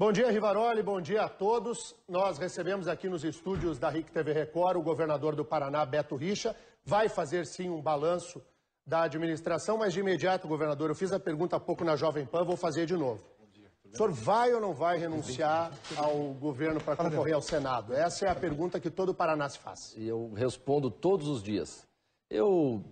Bom dia, Rivaroli, bom dia a todos. Nós recebemos aqui nos estúdios da RIC TV Record o governador do Paraná, Beto Richa. Vai fazer sim um balanço da administração, mas de imediato, governador, eu fiz a pergunta há pouco na Jovem Pan, vou fazer de novo. O senhor vai ou não vai renunciar ao governo para concorrer ao Senado? Essa é a pergunta que todo o Paraná se faz. E eu respondo todos os dias. Eu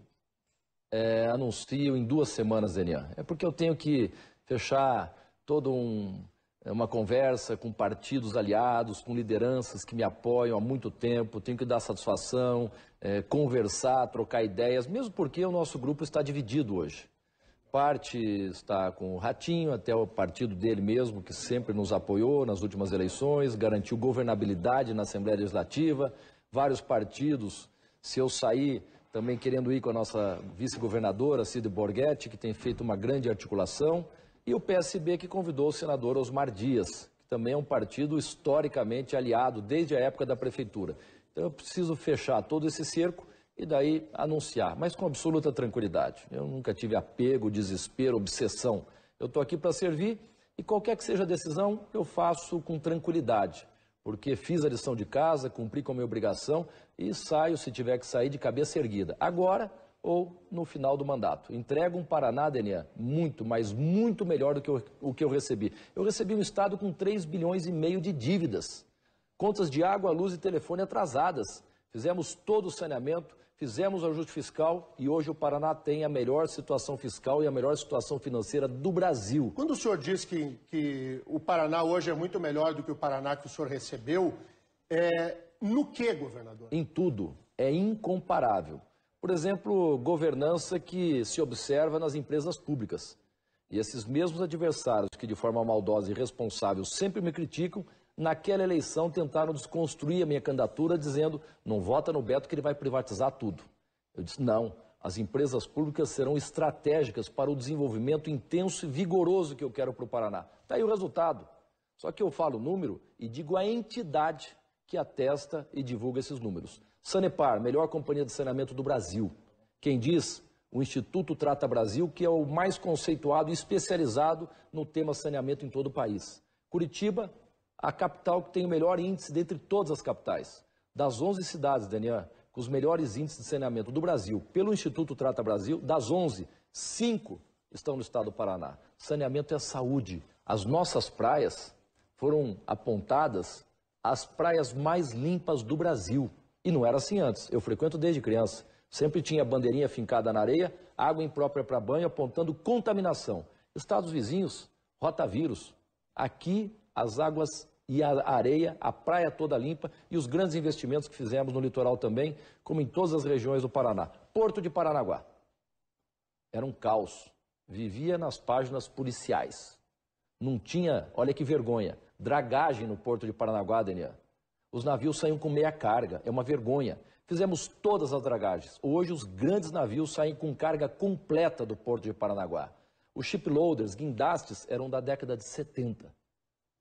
é, anuncio em duas semanas, Denian. É porque eu tenho que fechar todo um é uma conversa com partidos aliados, com lideranças que me apoiam há muito tempo, tenho que dar satisfação, é, conversar, trocar ideias, mesmo porque o nosso grupo está dividido hoje. Parte está com o Ratinho, até o partido dele mesmo, que sempre nos apoiou nas últimas eleições, garantiu governabilidade na Assembleia Legislativa. Vários partidos, se eu sair também querendo ir com a nossa vice-governadora, Cida Borghetti, que tem feito uma grande articulação e o PSB que convidou o senador Osmar Dias, que também é um partido historicamente aliado desde a época da prefeitura. Então eu preciso fechar todo esse cerco e daí anunciar, mas com absoluta tranquilidade. Eu nunca tive apego, desespero, obsessão. Eu estou aqui para servir e qualquer que seja a decisão, eu faço com tranquilidade, porque fiz a lição de casa, cumpri com a minha obrigação e saio, se tiver que sair, de cabeça erguida. Agora ou no final do mandato. Entrega um Paraná, Denian, muito, mas muito melhor do que eu, o que eu recebi. Eu recebi um Estado com 3 bilhões e meio de dívidas, contas de água, luz e telefone atrasadas. Fizemos todo o saneamento, fizemos o ajuste fiscal e hoje o Paraná tem a melhor situação fiscal e a melhor situação financeira do Brasil. Quando o senhor diz que, que o Paraná hoje é muito melhor do que o Paraná que o senhor recebeu, é, no que, governador? Em tudo. É incomparável. Por exemplo, governança que se observa nas empresas públicas. E esses mesmos adversários que, de forma maldosa e irresponsável, sempre me criticam, naquela eleição tentaram desconstruir a minha candidatura, dizendo: não vota no Beto que ele vai privatizar tudo. Eu disse: não, as empresas públicas serão estratégicas para o desenvolvimento intenso e vigoroso que eu quero para o Paraná. Está aí o resultado. Só que eu falo o número e digo a entidade que atesta e divulga esses números. Sanepar, melhor companhia de saneamento do Brasil. Quem diz, o Instituto Trata Brasil, que é o mais conceituado e especializado no tema saneamento em todo o país. Curitiba, a capital que tem o melhor índice dentre todas as capitais. Das 11 cidades, Daniel, com os melhores índices de saneamento do Brasil, pelo Instituto Trata Brasil, das 11, 5 estão no estado do Paraná. Saneamento é saúde. As nossas praias foram apontadas as praias mais limpas do Brasil. E não era assim antes. Eu frequento desde criança. Sempre tinha bandeirinha fincada na areia, água imprópria para banho, apontando contaminação. Estados vizinhos, rotavírus. Aqui, as águas e a areia, a praia toda limpa e os grandes investimentos que fizemos no litoral também, como em todas as regiões do Paraná. Porto de Paranaguá. Era um caos. Vivia nas páginas policiais. Não tinha, olha que vergonha, dragagem no Porto de Paranaguá, Daniel. Os navios saíam com meia carga, é uma vergonha. Fizemos todas as dragagens. Hoje os grandes navios saem com carga completa do porto de Paranaguá. Os shiploaders, guindastes, eram da década de 70.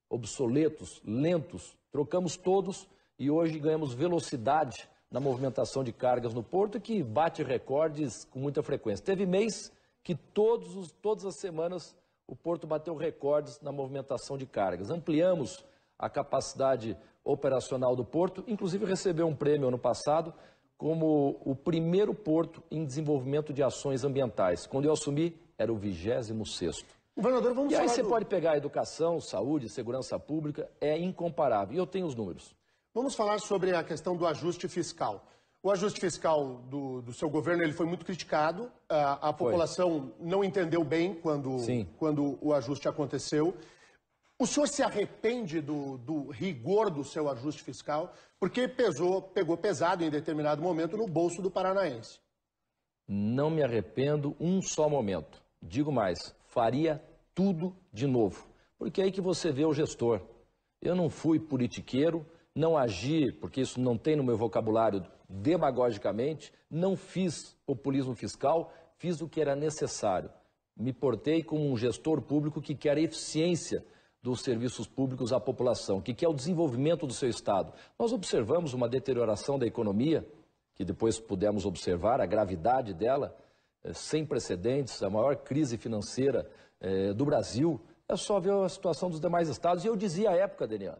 Obsoletos, lentos, trocamos todos e hoje ganhamos velocidade na movimentação de cargas no porto que bate recordes com muita frequência. Teve mês que todos os, todas as semanas o porto bateu recordes na movimentação de cargas. Ampliamos a capacidade operacional do porto, inclusive recebeu um prêmio ano passado como o primeiro porto em desenvolvimento de ações ambientais. Quando eu assumi, era o 26 sexto. Governador, vamos e aí você do... pode pegar educação, saúde, segurança pública, é incomparável. E eu tenho os números. Vamos falar sobre a questão do ajuste fiscal. O ajuste fiscal do, do seu governo ele foi muito criticado. Ah, a, a população foi. não entendeu bem quando, quando o ajuste aconteceu. O senhor se arrepende do, do, rigor do seu ajuste fiscal, porque pesou, pegou pesado em determinado momento no bolso do paranaense? Não me arrependo um só momento. Digo mais, faria tudo de novo. Porque é aí que você vê o gestor. Eu não fui politiqueiro, não agi, porque isso não tem no meu vocabulário, demagogicamente, não fiz populismo fiscal, fiz o que era necessário. Me portei como um gestor público que quer eficiência dos serviços públicos à população, que quer é o desenvolvimento do seu Estado. Nós observamos uma deterioração da economia, que depois pudemos observar a gravidade dela, eh, sem precedentes, a maior crise financeira eh, do Brasil. É só ver a situação dos demais estados. E eu dizia à época, Daniel,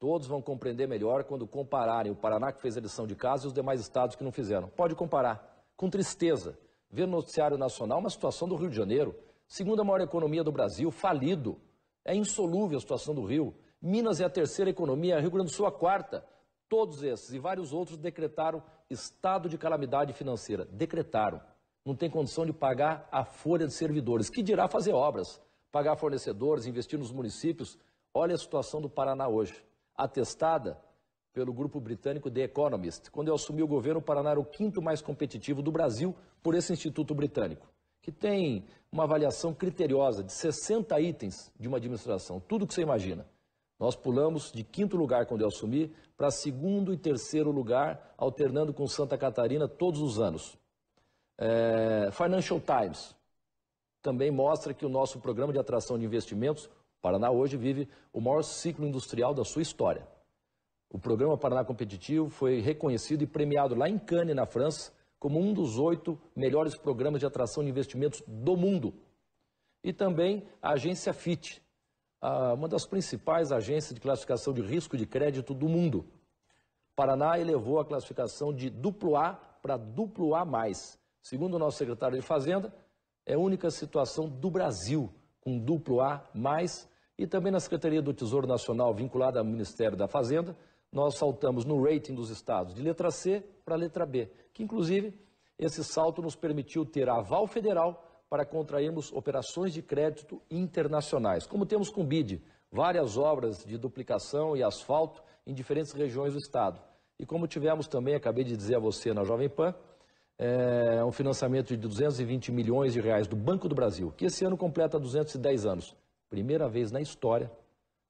todos vão compreender melhor quando compararem o Paraná que fez a lição de casa e os demais estados que não fizeram. Pode comparar. Com tristeza, ver no noticiário nacional uma situação do Rio de Janeiro, segunda maior economia do Brasil, falido. É insolúvel a situação do Rio. Minas é a terceira economia, Rio Grande do Sul a quarta. Todos esses e vários outros decretaram estado de calamidade financeira. Decretaram. Não tem condição de pagar a folha de servidores. Que dirá fazer obras, pagar fornecedores, investir nos municípios. Olha a situação do Paraná hoje. Atestada pelo grupo britânico The Economist. Quando eu assumi o governo, o Paraná era o quinto mais competitivo do Brasil por esse instituto britânico que tem uma avaliação criteriosa de 60 itens de uma administração, tudo que você imagina. Nós pulamos de quinto lugar quando eu assumi para segundo e terceiro lugar, alternando com Santa Catarina todos os anos. É, Financial Times também mostra que o nosso programa de atração de investimentos, Paraná hoje vive o maior ciclo industrial da sua história. O programa Paraná Competitivo foi reconhecido e premiado lá em Cannes, na França, como um dos oito melhores programas de atração de investimentos do mundo. E também a agência FIT, uma das principais agências de classificação de risco de crédito do mundo. Paraná elevou a classificação de duplo A para duplo A+. Segundo o nosso secretário de Fazenda, é a única situação do Brasil com duplo A mais e também na Secretaria do Tesouro Nacional, vinculada ao Ministério da Fazenda, nós saltamos no rating dos estados de letra C para letra B, que inclusive esse salto nos permitiu ter aval federal para contrairmos operações de crédito internacionais, como temos com o BID, várias obras de duplicação e asfalto em diferentes regiões do estado. E como tivemos também, acabei de dizer a você na Jovem Pan, é, um financiamento de 220 milhões de reais do Banco do Brasil, que esse ano completa 210 anos primeira vez na história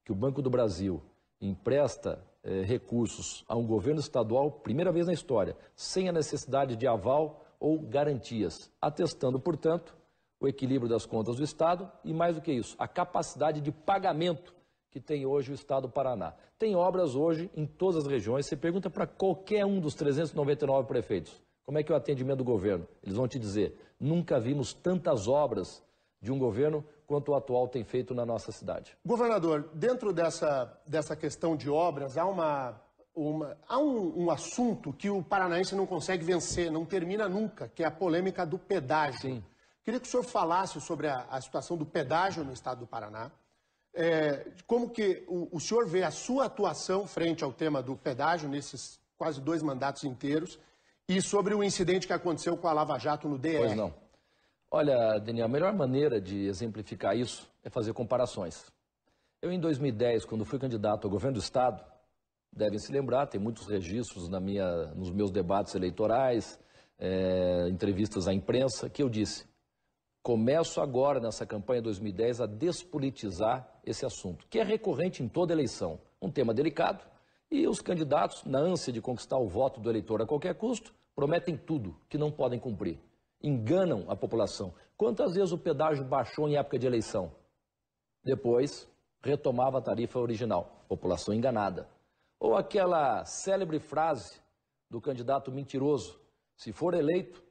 que o Banco do Brasil empresta eh, recursos a um governo estadual, primeira vez na história, sem a necessidade de aval ou garantias, atestando, portanto, o equilíbrio das contas do Estado e, mais do que isso, a capacidade de pagamento que tem hoje o Estado do Paraná. Tem obras hoje em todas as regiões. Você pergunta para qualquer um dos 399 prefeitos como é que é o atendimento do governo. Eles vão te dizer: nunca vimos tantas obras de um governo quanto o atual tem feito na nossa cidade. Governador, dentro dessa, dessa questão de obras, há, uma, uma há um, um, assunto que o paranaense não consegue vencer, não termina nunca, que é a polêmica do pedágio. Sim. Queria que o senhor falasse sobre a, a situação do pedágio no estado do Paraná. É, como que o, o senhor vê a sua atuação frente ao tema do pedágio nesses quase dois mandatos inteiros e sobre o incidente que aconteceu com a Lava Jato no DR. Pois não. Olha, Daniel, a melhor maneira de exemplificar isso é fazer comparações. Eu, em 2010, quando fui candidato ao governo do Estado, devem se lembrar, tem muitos registros na minha, nos meus debates eleitorais, é, entrevistas à imprensa, que eu disse: começo agora nessa campanha 2010 a despolitizar esse assunto, que é recorrente em toda eleição. Um tema delicado e os candidatos, na ânsia de conquistar o voto do eleitor a qualquer custo, prometem tudo que não podem cumprir enganam a população. Quantas vezes o pedágio baixou em época de eleição? Depois, retomava a tarifa original. População enganada. Ou aquela célebre frase do candidato mentiroso: se for eleito,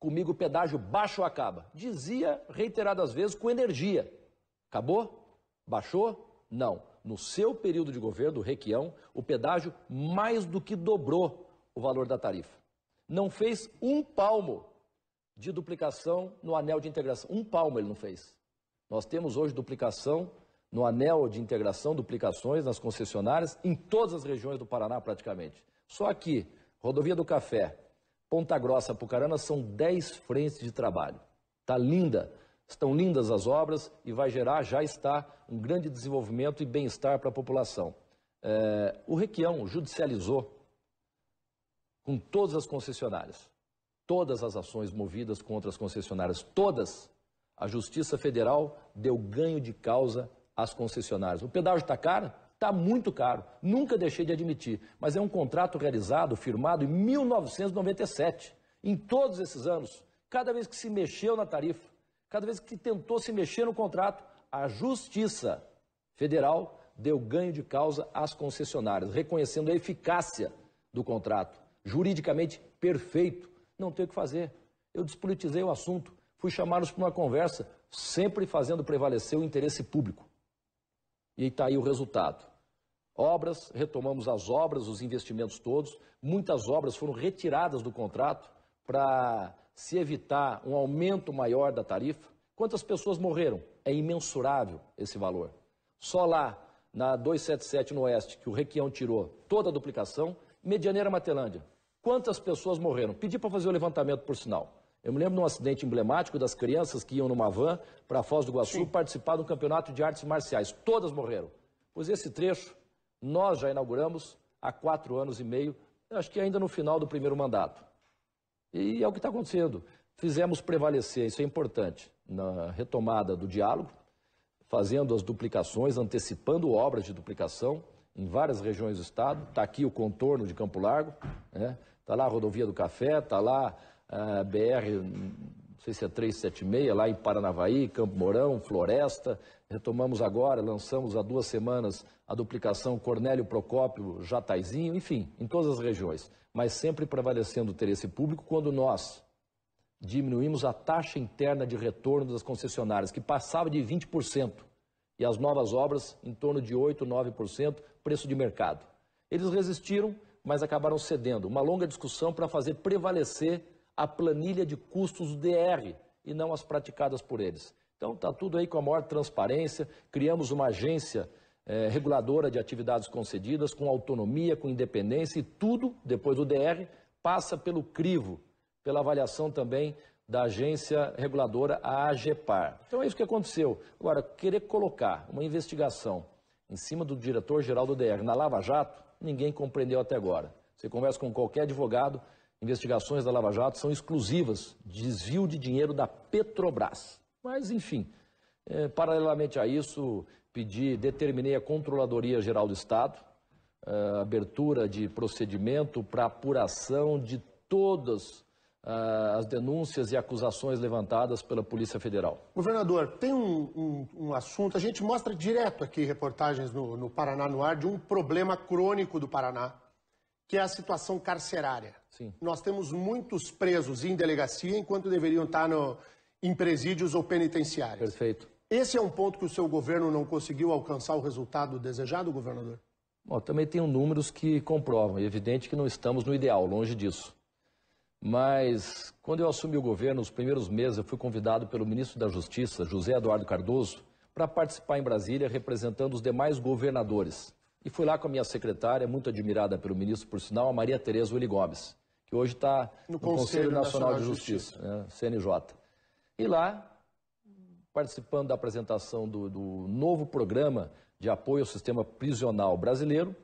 comigo o pedágio baixo acaba. Dizia reiteradas vezes com energia. Acabou? Baixou? Não. No seu período de governo, o Requião, o pedágio mais do que dobrou o valor da tarifa. Não fez um palmo de duplicação no anel de integração. Um palmo ele não fez. Nós temos hoje duplicação no anel de integração, duplicações nas concessionárias, em todas as regiões do Paraná praticamente. Só aqui, Rodovia do Café, Ponta Grossa, Pucarana, são 10 frentes de trabalho. Está linda, estão lindas as obras e vai gerar, já está, um grande desenvolvimento e bem-estar para a população. É, o Requião judicializou com todas as concessionárias todas as ações movidas contra as concessionárias, todas, a Justiça Federal deu ganho de causa às concessionárias. O pedágio está caro? Está muito caro. Nunca deixei de admitir. Mas é um contrato realizado, firmado em 1997. Em todos esses anos, cada vez que se mexeu na tarifa, cada vez que tentou se mexer no contrato, a Justiça Federal deu ganho de causa às concessionárias, reconhecendo a eficácia do contrato, juridicamente perfeito não tem o que fazer. Eu despolitizei o assunto, fui chamá-los para uma conversa, sempre fazendo prevalecer o interesse público. E está aí o resultado. Obras, retomamos as obras, os investimentos todos. Muitas obras foram retiradas do contrato para se evitar um aumento maior da tarifa. Quantas pessoas morreram? É imensurável esse valor. Só lá na 277 no Oeste, que o Requião tirou toda a duplicação, Medianeira Matelândia, Quantas pessoas morreram? Pedi para fazer o levantamento, por sinal. Eu me lembro de um acidente emblemático das crianças que iam numa van para Foz do Iguaçu Sim. participar de um campeonato de artes marciais. Todas morreram. Pois esse trecho nós já inauguramos há quatro anos e meio, acho que ainda no final do primeiro mandato. E é o que está acontecendo. Fizemos prevalecer, isso é importante, na retomada do diálogo, fazendo as duplicações, antecipando obras de duplicação em várias regiões do estado. Está aqui o contorno de Campo Largo, né? Está lá a rodovia do Café, está lá a é, BR, não sei se é 376, lá em Paranavaí, Campo Mourão, Floresta. Retomamos agora, lançamos há duas semanas a duplicação Cornélio Procópio, Jataizinho, enfim, em todas as regiões. Mas sempre prevalecendo o interesse público quando nós diminuímos a taxa interna de retorno das concessionárias, que passava de 20%, e as novas obras em torno de 8%, 9%, preço de mercado. Eles resistiram mas acabaram cedendo. Uma longa discussão para fazer prevalecer a planilha de custos do DR e não as praticadas por eles. Então está tudo aí com a maior transparência, criamos uma agência eh, reguladora de atividades concedidas, com autonomia, com independência e tudo, depois do DR, passa pelo crivo, pela avaliação também da agência reguladora, a AGEPAR. Então é isso que aconteceu. Agora, querer colocar uma investigação em cima do diretor-geral do DR na Lava Jato, ninguém compreendeu até agora. Você conversa com qualquer advogado, investigações da Lava Jato são exclusivas de desvio de dinheiro da Petrobras. Mas, enfim, é, paralelamente a isso, pedi, determinei a Controladoria Geral do Estado, é, a abertura de procedimento para apuração de todas uh, as denúncias e acusações levantadas pela Polícia Federal. Governador, tem um, um, um assunto, a gente mostra direto aqui reportagens no, no Paraná no ar de um problema crônico do Paraná, que é a situação carcerária. Sim. Nós temos muitos presos em delegacia enquanto deveriam estar no, em presídios ou penitenciários. Perfeito. Esse é um ponto que o seu governo não conseguiu alcançar o resultado desejado, governador? Bom, também tenho números que comprovam. É evidente que não estamos no ideal, longe disso. Mas quando eu assumi o governo, nos primeiros meses, eu fui convidado pelo ministro da Justiça, José Eduardo Cardoso, para participar em Brasília representando os demais governadores. E fui lá com a minha secretária, muito admirada pelo ministro, por sinal, a Maria Tereza Willi Gomes, que hoje está no, no, Conselho, Conselho Nacional, Nacional, de Justiça, Justiça. Né, CNJ. E lá, participando da apresentação do, do novo programa de apoio ao sistema prisional brasileiro,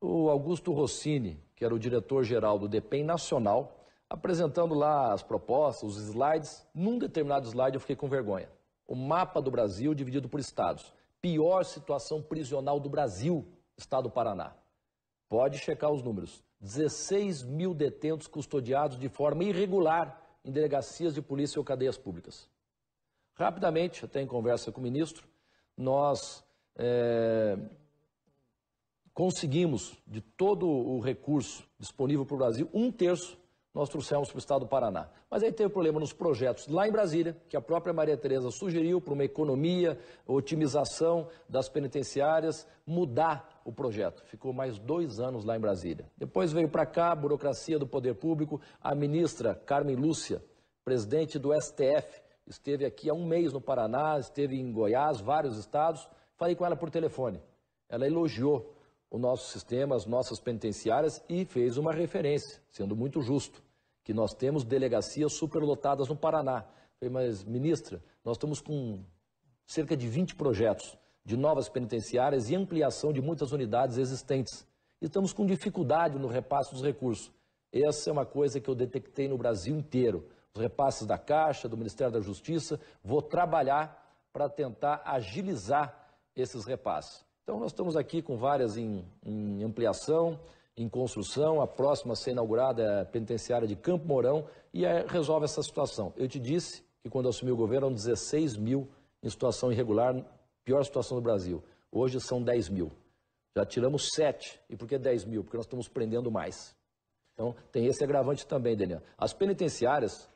o Augusto Rossini, que era o diretor-geral do DEPEN Nacional, apresentando lá as propostas, os slides. Num determinado slide eu fiquei com vergonha. O mapa do Brasil dividido por estados. Pior situação prisional do Brasil, estado do Paraná. Pode checar os números. 16 mil detentos custodiados de forma irregular em delegacias de polícia ou cadeias públicas. Rapidamente, até em conversa com o ministro, nós é, conseguimos, de todo o recurso disponível para o Brasil, um terço nós trouxemos para o estado do Paraná. Mas aí teve problema nos projetos lá em Brasília, que a própria Maria Tereza sugeriu para uma economia, otimização das penitenciárias, mudar o projeto. Ficou mais dois anos lá em Brasília. Depois veio para cá a burocracia do poder público, a ministra Carmen Lúcia, presidente do STF, esteve aqui há um mês no Paraná, esteve em Goiás, vários estados. Falei com ela por telefone. Ela elogiou o nosso sistema, as nossas penitenciárias e fez uma referência, sendo muito justo que nós temos delegacias superlotadas no Paraná. Falei, mas, ministra, nós estamos com cerca de 20 projetos de novas penitenciárias e ampliação de muitas unidades existentes. E estamos com dificuldade no repasse dos recursos. Essa é uma coisa que eu detectei no Brasil inteiro. Os repasses da Caixa, do Ministério da Justiça, vou trabalhar para tentar agilizar esses repasses. Então, nós estamos aqui com várias em, em ampliação, em construção, a próxima a ser inaugurada é a penitenciária de Campo Mourão, e resolve essa situação. Eu te disse que quando assumi o governo eram 16 mil em situação irregular, pior situação do Brasil. Hoje são 10 mil. Já tiramos 7. E por que 10 mil? Porque nós estamos prendendo mais. Então, tem esse agravante também, Daniel. As penitenciárias,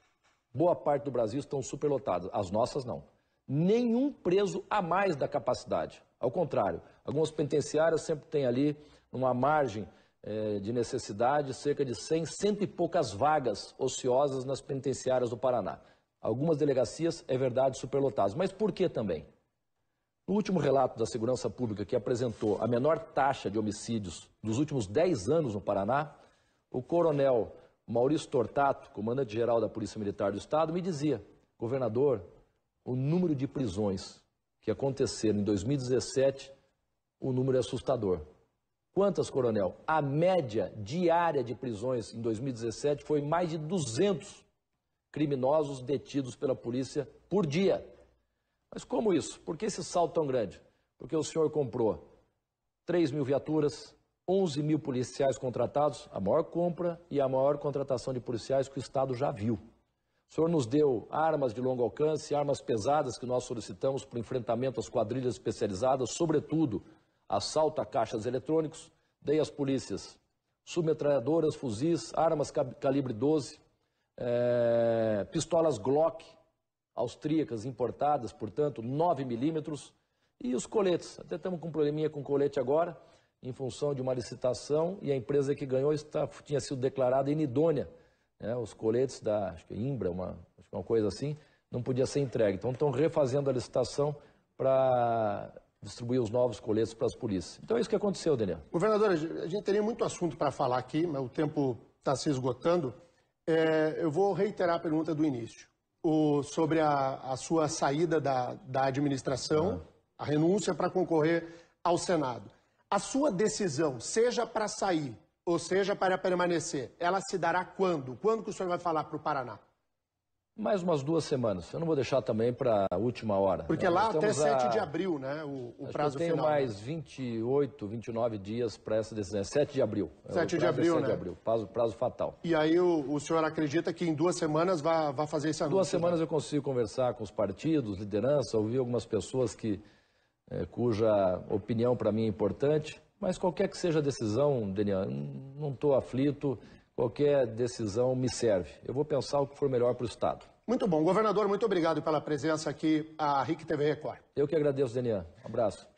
boa parte do Brasil estão superlotadas, as nossas não. Nenhum preso a mais da capacidade. Ao contrário, algumas penitenciárias sempre têm ali uma margem é, de necessidade, cerca de 100, cento e poucas vagas ociosas nas penitenciárias do Paraná. Algumas delegacias, é verdade, superlotadas. Mas por que também? No último relato da Segurança Pública, que apresentou a menor taxa de homicídios dos últimos 10 anos no Paraná, o coronel Maurício Tortato, comandante-geral da Polícia Militar do Estado, me dizia: governador, o número de prisões que aconteceram em 2017, o número é assustador. Quantas, coronel? A média diária de prisões em 2017 foi mais de 200 criminosos detidos pela polícia por dia. Mas como isso? Por que esse salto tão grande? Porque o senhor comprou 3 mil viaturas, 11 mil policiais contratados, a maior compra e a maior contratação de policiais que o Estado já viu. O senhor nos deu armas de longo alcance, armas pesadas que nós solicitamos para o enfrentamento às quadrilhas especializadas, sobretudo assalto a caixas eletrônicos, dei às polícias submetralhadoras, fuzis, armas calibre 12, é, eh, pistolas Glock, austríacas importadas, portanto, 9 milímetros, e os coletes. Até estamos com um probleminha com colete agora, em função de uma licitação, e a empresa que ganhou está, tinha sido declarada inidônea. Né? Os coletes da, acho que é Imbra, uma, acho que é uma coisa assim, não podia ser entregue. Então, estão refazendo a licitação para distribuir os novos coletes para as polícias. Então é isso que aconteceu, Daniel. Governador, a gente teria muito assunto para falar aqui, mas o tempo está se esgotando. É, eu vou reiterar a pergunta do início. O, sobre a, a, sua saída da, da administração, uhum. a renúncia para concorrer ao Senado. A sua decisão, seja para sair ou seja para permanecer, ela se dará quando? Quando que o senhor vai falar para o Paraná? Mais umas duas semanas. Eu não vou deixar também para a última hora. Porque né? lá até 7 a... de abril, né? O, o prazo tem final. Tem né? mais 28, 29 dias para essa decisão. É 7 de abril. 7 de abril, é 7 é né? de abril. Prazo, prazo fatal. E aí o, o senhor acredita que em duas semanas vai, vai fazer esse anúncio? Duas semanas né? eu consigo conversar com os partidos, liderança, ouvir algumas pessoas que, é, cuja opinião para mim é importante. Mas qualquer que seja a decisão, Daniel, não estou aflito qualquer decisão me serve. Eu vou pensar o que for melhor para o Estado. Muito bom. Governador, muito obrigado pela presença aqui à RIC TV Record. Eu que agradeço, Denian. Um abraço.